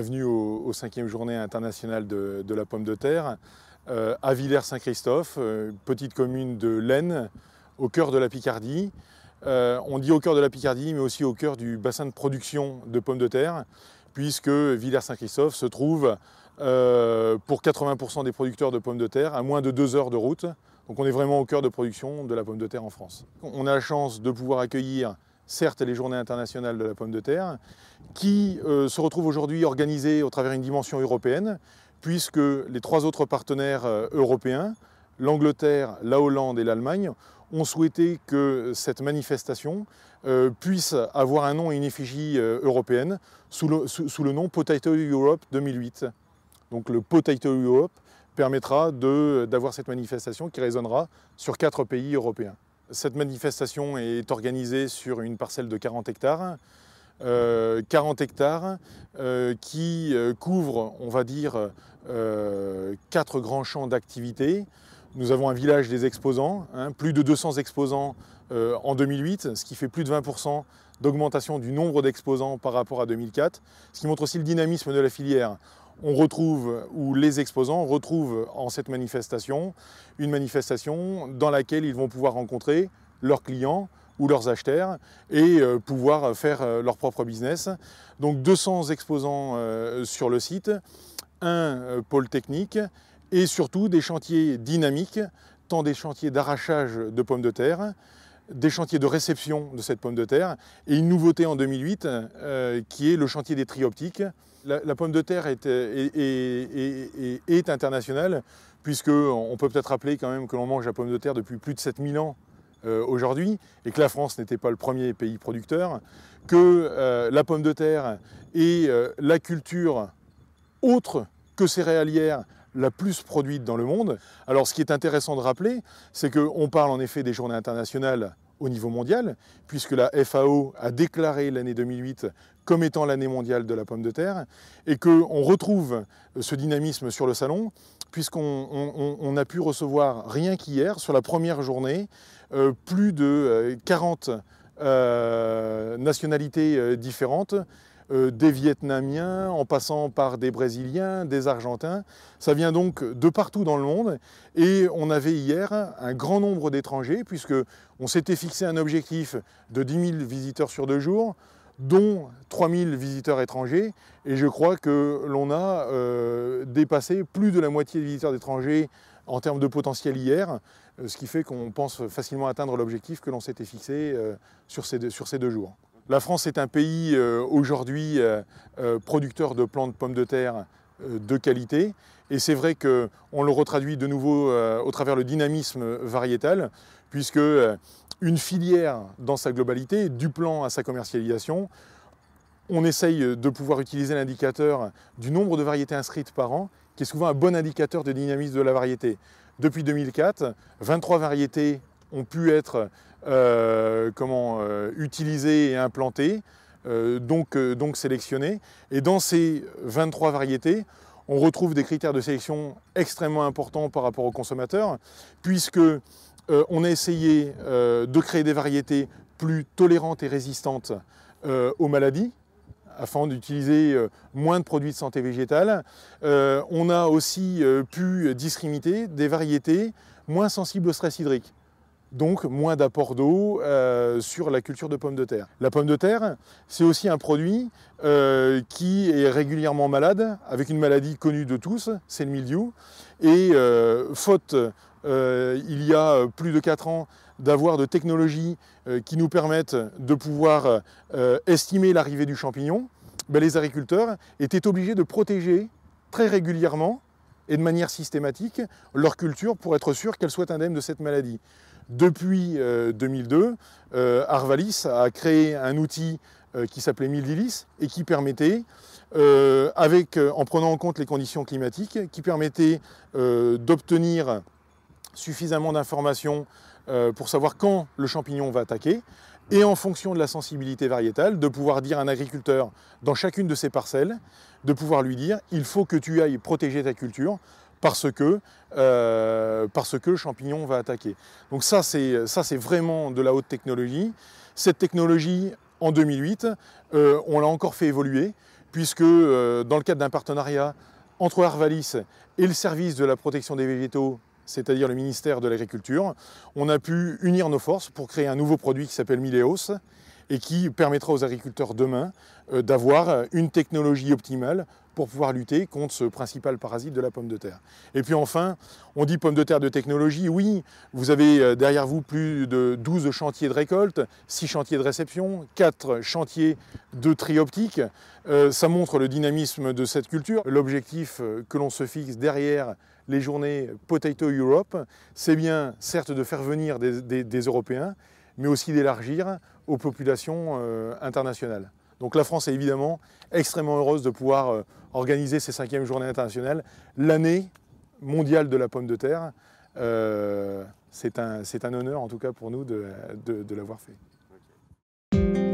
bienvenue aux, cinquième journée internationale de, la pomme de terre euh, à Villers-Saint-Christophe, euh, petite commune de l'Aisne, au cœur de la Picardie. Euh, on dit au cœur de la Picardie, mais aussi au cœur du bassin de production de pommes de terre, puisque Villers-Saint-Christophe se trouve pour 80% des producteurs de pommes de terre à moins de deux heures de route. Donc on est vraiment au cœur de production de la pomme de terre en France. On a la chance de pouvoir accueillir certes les journées internationales de la pomme de terre, qui euh, se retrouvent aujourd'hui organisées au travers d'une dimension européenne, puisque les trois autres partenaires euh, européens, l'Angleterre, la Hollande et l'Allemagne, ont souhaité que cette manifestation euh, puisse avoir un nom et une effigie européenne sous le, sous le, nom Potato Europe 2008. Donc le Potato Europe permettra d'avoir cette manifestation qui résonnera sur quatre pays européens. Cette manifestation est organisée sur une parcelle de 40 hectares. 40 euh, hectares euh, qui euh, couvre, on va dire, quatre grands champs d'activité. Nous avons un village des exposants, hein, plus de 200 exposants en 2008, ce qui fait plus de 20% d'augmentation du nombre d'exposants par rapport à 2004, ce qui montre aussi le dynamisme de la filière on retrouve, ou les exposants retrouvent en cette manifestation, une manifestation dans laquelle ils vont pouvoir rencontrer leurs clients ou leurs acheteurs et euh, pouvoir faire euh, leur propre business. Donc 200 exposants euh, sur le site, un pôle technique et surtout des chantiers dynamiques, tant des chantiers d'arrachage de pommes de terre, des chantiers de réception de cette pomme de terre et une nouveauté en 2008 euh, qui est le chantier des trioptiques. La, la pomme de terre euh, est, internationale puisque on peut peut-être rappeler quand même que l'on mange la pomme de terre depuis plus de 7000 ans euh, aujourd'hui et que la France n'était pas le premier pays producteur, que la pomme de terre et la culture autre que céréalière la plus produite dans le monde. Alors ce qui est intéressant de rappeler, c'est qu'on parle en effet des journées internationales au niveau mondial, puisque la FAO a déclaré l'année 2008 comme étant l'année mondiale de la pomme de terre, et qu'on retrouve ce dynamisme sur le salon, puisqu'on on, a pu recevoir, rien qu'hier, sur la première journée, euh, plus de 40 euh, euh, nationalités différentes euh, des Vietnamiens, en passant par des Brésiliens, des Argentins. Ça vient donc de partout dans le monde. Et on avait hier un grand nombre d'étrangers, puisque on s'était fixé un objectif de 10 000 visiteurs sur deux jours dont 3 000 visiteurs étrangers. Et je crois que l'on a euh, dépassé plus de la moitié des visiteurs étrangers en termes de potentiel hier, euh, ce qui fait qu'on pense facilement atteindre l'objectif que l'on s'était fixé sur ces deux jours. La France est un pays euh, aujourd'hui euh, euh, producteur de plantes de pommes de terre de qualité. Et c'est vrai qu'on le retraduit de nouveau au travers le dynamisme variétal, puisque une filière dans sa globalité, du plan à sa commercialisation, on essaye de pouvoir utiliser l'indicateur du nombre de variétés inscrites par an, qui est souvent un bon indicateur de dynamisme de la variété. Depuis 2004, 23 variétés ont pu être euh, comment, euh, et implantées, euh, donc, euh, donc sélectionnées. Et dans ces 23 variétés, on retrouve des critères de sélection extrêmement importants par rapport aux consommateurs, puisque on a essayé de créer des variétés plus tolérantes et résistantes aux maladies, afin d'utiliser moins de produits de santé végétale. on a aussi pu discriminer des variétés moins sensibles au stress hydrique donc moins d'apport d'eau euh, sur la culture de pommes de terre. La pomme de terre, c'est aussi un produit euh, qui est régulièrement malade, avec une maladie connue de tous, c'est le mildiou. Et euh, faute, il y a plus de 4 ans, d'avoir de technologies qui nous permettent de pouvoir estimer l'arrivée du champignon, ben, les agriculteurs étaient obligés de protéger très régulièrement et de manière systématique leur culture pour être sûr qu'elle soit indemne de cette maladie. Depuis 2002, euh, euh, Arvalis a créé un outil euh, qui s'appelait Mildilis et qui permettait, avec, en prenant en compte les conditions climatiques, qui permettait d'obtenir suffisamment d'informations pour savoir quand le champignon va attaquer, et en fonction de la sensibilité variétale, de pouvoir dire à un agriculteur dans chacune de ses parcelles, de pouvoir lui dire il faut que tu ailles protéger ta culture parce que, euh, parce que le champignon va attaquer. Donc ça c'est, ça, c'est vraiment de la haute technologie. Cette technologie, en 2008, euh, on l'a encore fait évoluer, puisque euh, dans le cadre d'un partenariat entre Arvalis et le service de la protection des végétaux c'est-à-dire le ministère de l'Agriculture, on a pu unir nos forces pour créer un nouveau produit qui s'appelle Mileos et qui permettra aux agriculteurs demain euh, d'avoir une technologie optimale pour pouvoir lutter contre ce principal parasite de la pomme de terre. Et puis enfin, on dit pomme de terre de technologie, oui, vous avez euh, derrière vous plus de 12 chantiers de récolte, 6 chantiers de réception, 4 chantiers de tri optique. Euh, ça montre le dynamisme de cette culture. L'objectif que l'on se fixe derrière les journées Potato Europe, c'est bien certes de faire venir des, Européens, mais aussi d'élargir aux populations euh, internationales. Donc la France est évidemment extrêmement heureuse de pouvoir euh, organiser ces cinquièmes journées internationales. L'année mondiale de la pomme de terre, euh, c'est un, honneur en tout cas pour nous de, l'avoir fait.